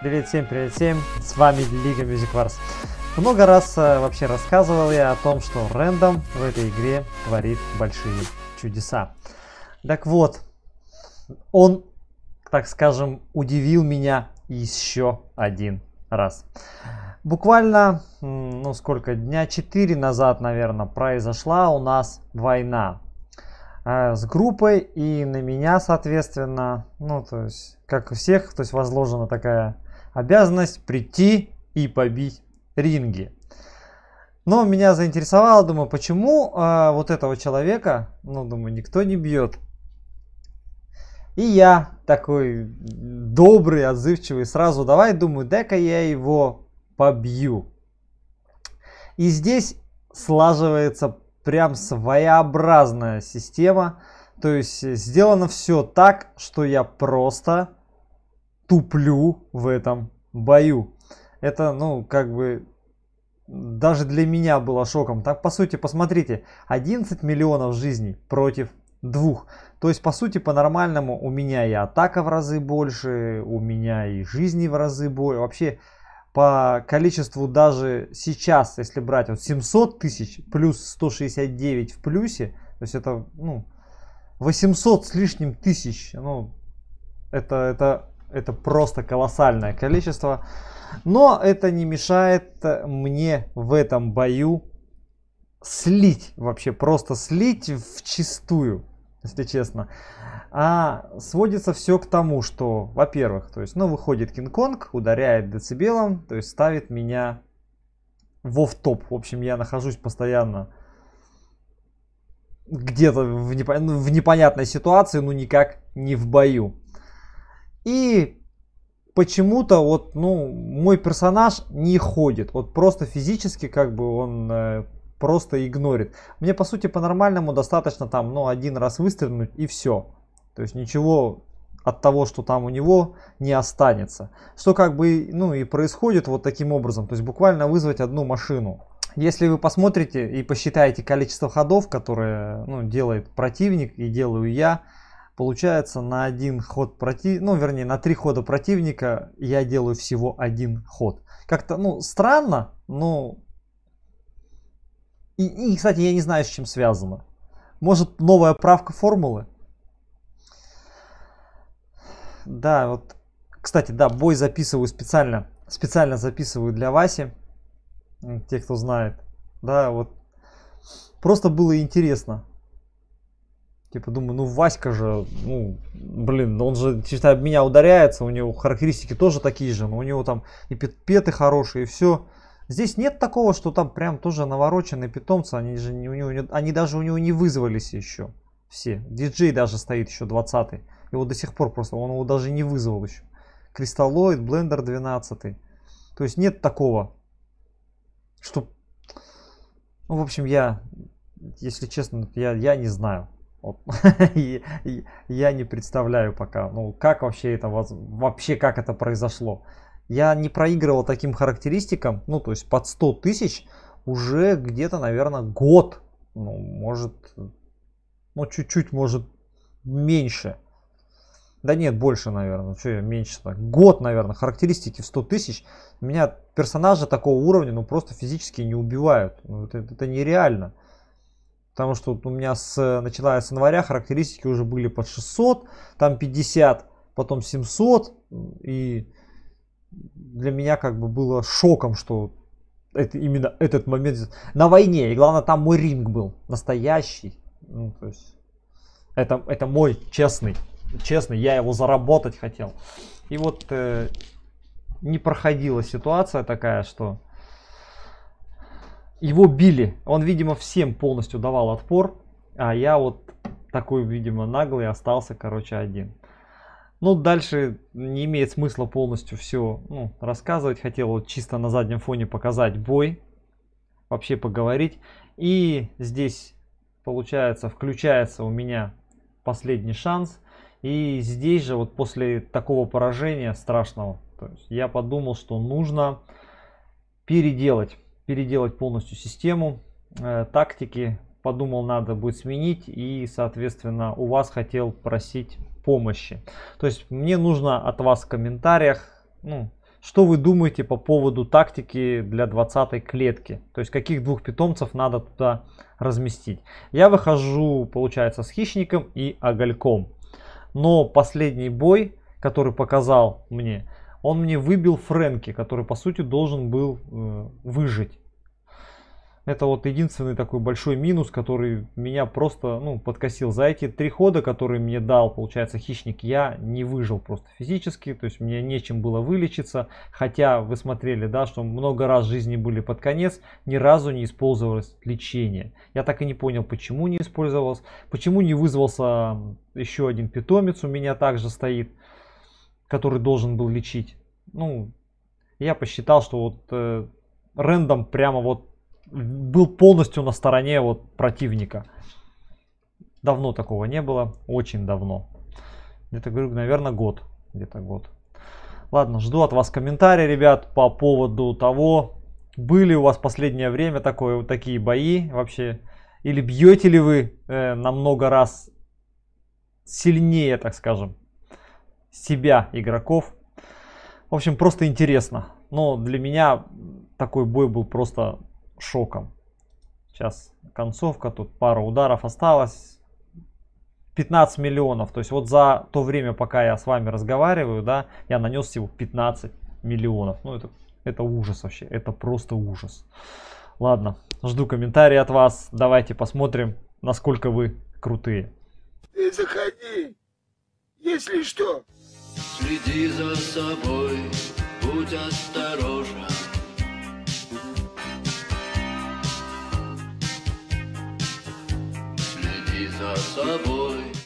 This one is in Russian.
Привет всем, привет всем, с вами Лига Music Wars. Много раз э, вообще рассказывал я о том, что рендом в этой игре творит большие чудеса. Так вот, он, так скажем, удивил меня еще один раз. Буквально, ну сколько, дня 4 назад, наверное, произошла у нас война э, с группой и на меня, соответственно, ну то есть, как у всех, то есть возложена такая обязанность прийти и побить ринги. Но меня заинтересовало, думаю, почему э, вот этого человека, ну, думаю, никто не бьет. И я такой добрый, отзывчивый, сразу давай, думаю, дай-ка я его побью. И здесь слаживается прям своеобразная система. То есть э, сделано все так, что я просто туплю в этом бою. Это, ну, как бы даже для меня было шоком. Так, по сути, посмотрите, 11 миллионов жизней против двух. То есть, по сути, по-нормальному у меня и атака в разы больше, у меня и жизни в разы больше. Вообще, по количеству даже сейчас, если брать вот 700 тысяч плюс 169 в плюсе, то есть это ну, 800 с лишним тысяч, ну, это, это это просто колоссальное количество. Но это не мешает э, мне в этом бою слить вообще, просто слить в чистую, если честно. А сводится все к тому, что, во-первых, то есть, ну, выходит Кинг-Конг, ударяет децибелом, то есть ставит меня во в топ. В общем, я нахожусь постоянно где-то в, непо... Ну, в непонятной ситуации, ну никак не в бою. И почему-то вот, ну, мой персонаж не ходит. Вот просто физически как бы он э, просто игнорит. Мне, по сути, по-нормальному достаточно там, ну, один раз выстрелить и все. То есть ничего от того, что там у него не останется. Что как бы, ну, и происходит вот таким образом. То есть буквально вызвать одну машину. Если вы посмотрите и посчитаете количество ходов, которые ну, делает противник и делаю я, Получается, на один ход против, ну, вернее, на три хода противника я делаю всего один ход. Как-то, ну, странно, но... И, и, кстати, я не знаю, с чем связано. Может, новая правка формулы? Да, вот, кстати, да, бой записываю специально, специально записываю для Васи, те, кто знает. Да, вот, просто было интересно. Типа думаю, ну Васька же, ну, блин, он же чисто меня ударяется, у него характеристики тоже такие же, но у него там и петы хорошие, и все. Здесь нет такого, что там прям тоже навороченные питомцы, они же не, у него, они даже у него не вызвались еще все. Диджей даже стоит еще 20 его до сих пор просто, он его даже не вызвал еще. Кристаллоид, блендер 12 то есть нет такого, что... Ну, в общем, я, если честно, я, я не знаю. Вот. я не представляю пока, ну как вообще это вообще как это произошло. Я не проигрывал таким характеристикам, ну то есть под 100 тысяч уже где-то, наверное, год, ну может, ну чуть-чуть может меньше. Да нет, больше, наверное. Что я меньше-то? Год, наверное, характеристики в 100 тысяч. Меня персонажа такого уровня, ну, просто физически не убивают. Ну, это, это нереально. Потому что вот у меня с, начиная с января характеристики уже были под 600, там 50, потом 700. И для меня как бы было шоком, что это именно этот момент на войне. И главное, там мой ринг был настоящий. Ну, то есть это, это мой честный. Честный, я его заработать хотел. И вот э, не проходила ситуация такая, что его били. Он, видимо, всем полностью давал отпор. А я вот такой, видимо, наглый остался, короче, один. Ну, дальше не имеет смысла полностью все ну, рассказывать. Хотел вот чисто на заднем фоне показать бой. Вообще поговорить. И здесь, получается, включается у меня последний шанс. И здесь же, вот после такого поражения страшного, то есть я подумал, что нужно переделать переделать полностью систему, э, тактики, подумал, надо будет сменить и, соответственно, у вас хотел просить помощи. То есть мне нужно от вас в комментариях, ну, что вы думаете по поводу тактики для 20 клетки? То есть каких двух питомцев надо туда разместить? Я выхожу, получается, с хищником и огольком. Но последний бой, который показал мне, он мне выбил Фрэнки, который по сути должен был э, выжить. Это вот единственный такой большой минус, который меня просто ну, подкосил. За эти три хода, которые мне дал, получается, хищник, я не выжил просто физически. То есть мне нечем было вылечиться. Хотя вы смотрели, да, что много раз жизни были под конец, ни разу не использовалось лечение. Я так и не понял, почему не использовалось. Почему не вызвался еще один питомец у меня также стоит который должен был лечить. Ну, я посчитал, что вот э, рендом прямо вот был полностью на стороне вот противника. Давно такого не было, очень давно. Где-то, говорю, наверное, год. Где-то год. Ладно, жду от вас комментарии, ребят, по поводу того, были у вас в последнее время такое, вот такие бои вообще. Или бьете ли вы э, намного раз сильнее, так скажем, себя игроков. В общем, просто интересно. Но для меня такой бой был просто шоком. Сейчас концовка, тут пара ударов осталось. 15 миллионов. То есть вот за то время, пока я с вами разговариваю, да, я нанес всего 15 миллионов. Ну это, это ужас вообще, это просто ужас. Ладно, жду комментарии от вас. Давайте посмотрим, насколько вы крутые. Ты заходи, если что. Следи за собой, будь осторожен. Следи за собой.